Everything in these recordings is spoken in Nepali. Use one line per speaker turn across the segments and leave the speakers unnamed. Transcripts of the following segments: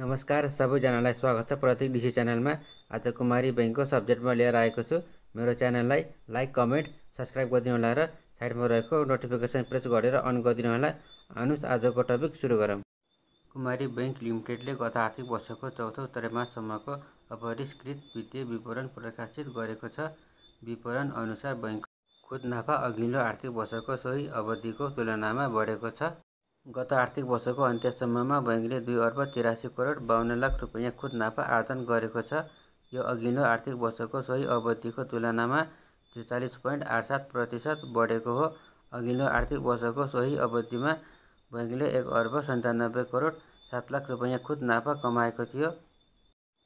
नमस्कार सबैजनालाई स्वागत छ प्रत्येक डिसी च्यानलमा आज कुमारी ब्याङ्कको सब्जेक्टमा लिएर आएको छु मेरो च्यानललाई लाइक कमेन्ट सब्सक्राइब गरिदिनु होला र साइडमा रहेको नोटिफिकेसन प्रेस गरेर अन गरिदिनु होला आउनुहोस् आजको टपिक सुरु गरौँ कुमारी ब्याङ्क लिमिटेडले गत आर्थिक वर्षको चौथो त्रैमाससम्मको अपरिष्कृत वित्तीय विवरण प्रकाशित गरेको छ विवरण अनुसार बैङ्क खुद नाफा अघिल्लो आर्थिक वर्षको सोही अवधिको तुलनामा बढेको छ गत आर्थिक वर्षको अन्त्यसम्ममा बैङ्कले दुई अर्ब तिरासी करोड बाहन्न लाख रुपियाँ खुद नाफा आर्जन गरेको छ यो अघिल्लो आर्थिक वर्षको सोही अवधिको तुलनामा त्रिचालिस पोइन्ट आठ सात प्रतिशत बढेको हो अघिल्लो आर्थिक वर्षको सोही अवधिमा बैङ्कले एक अर्ब सन्तानब्बे करोड सात लाख रुपियाँ खुद नाफा कमाएको थियो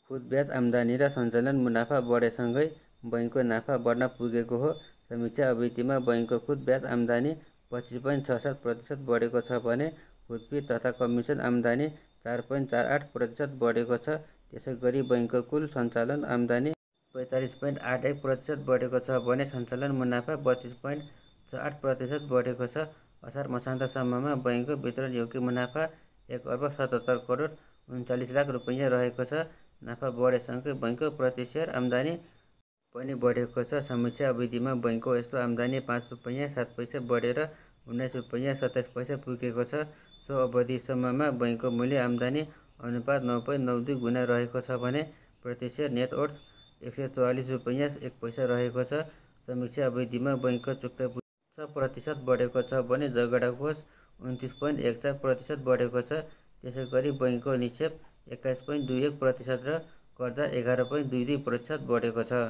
खुद ब्याज आम्दानी र सञ्चालन मुनाफा बढेसँगै बैङ्कको नाफा बढ्न पुगेको हो समीक्षा अवधिमा बैङ्कको खुद ब्याज आम्दानी पच्चिस पोइन्ट छ सात प्रतिशत बढेको छ भने हुतपी तथा कमिसन आम्दानी चार पोइन्ट चार आठ प्रतिशत बढेको छ त्यसै गरी बैङ्कको कुल सञ्चालन आम्दानी पैँतालिस पोइन्ट आठ एक प्रतिशत बढेको छ भने सञ्चालन मुनाफा बत्तिस पोइन्ट छ आठ प्रतिशत बढेको छ असार मसान्तसम्ममा बैङ्कको वितरण योग्य मुनाफा एक अर्ब सतहत्तर करोड उन्चालिस लाख रुपियाँ रहेको छ नाफा बढेसँगै बैङ्कको प्रतिशेयर आम्दानी पनि बढेको छ समीक्षा अवधिमा बैङ्कको यस्तो आम्दानी पाँच रुपियाँ सात पैसा बढेर उन्नाइस रुपियाँ सत्ताइस पैसा पुगेको छ सो अवधिसम्ममा बैङ्कको मूल्य आम्दानी अनुपात नौ पोइन्ट नौ दुई गुणा रहेको छ भने प्रतिशत नेटवर्थ एक सय चौवालिस रुपियाँ एक पैसा रहेको छ समीक्षा अवधिमा बैङ्कको चुक्ता छ प्रतिशत बढेको छ भने जगडा कोष उन्तिस पोइन्ट एक चार प्रतिशत बढेको छ त्यसै गरी बैङ्कको निक्षेप एक्काइस पोइन्ट दुई एक प्रतिशत र कर्जा एघार पोइन्ट दुई दुई प्रतिशत बढेको छ